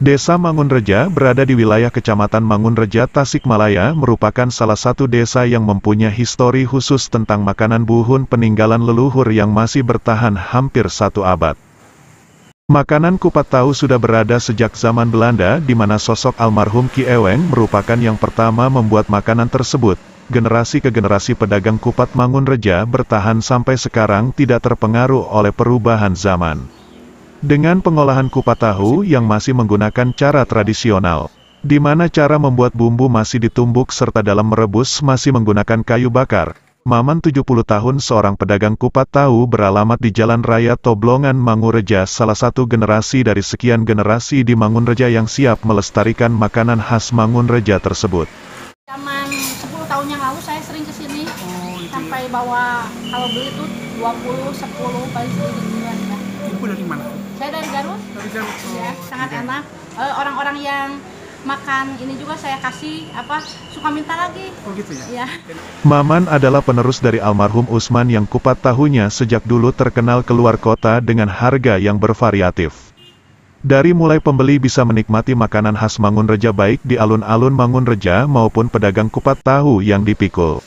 Desa Mangunreja berada di wilayah Kecamatan Mangunreja, Tasikmalaya merupakan salah satu desa yang mempunyai histori khusus tentang makanan buhun peninggalan leluhur yang masih bertahan hampir satu abad. Makanan kupat tahu sudah berada sejak zaman Belanda di mana sosok almarhum Ki Eweng merupakan yang pertama membuat makanan tersebut. Generasi ke generasi pedagang kupat Mangunreja bertahan sampai sekarang tidak terpengaruh oleh perubahan zaman dengan pengolahan kupat tahu yang masih menggunakan cara tradisional, di mana cara membuat bumbu masih ditumbuk serta dalam merebus masih menggunakan kayu bakar. Maman 70 tahun seorang pedagang kupat tahu beralamat di Jalan Raya Toblongan Mangunreja, salah satu generasi dari sekian generasi di Mangunreja yang siap melestarikan makanan khas Mangunreja tersebut. Zaman 10 tahun yang lalu saya sering kesini, oh, gitu ya. sampai bawa kalau beli itu 20, 10, paling saya dari Garut. Dari Garut. Ya, sangat okay. enak. Eh, orang-orang yang makan ini juga saya kasih apa suka minta lagi. Oh gitu ya. ya. Maman adalah penerus dari almarhum Usman yang kupat tahunya sejak dulu terkenal keluar kota dengan harga yang bervariatif. Dari mulai pembeli bisa menikmati makanan khas Mangunreja baik di alun-alun Mangunreja maupun pedagang kupat tahu yang dipikul.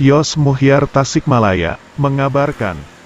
Yos Muhyar Tasikmalaya mengabarkan.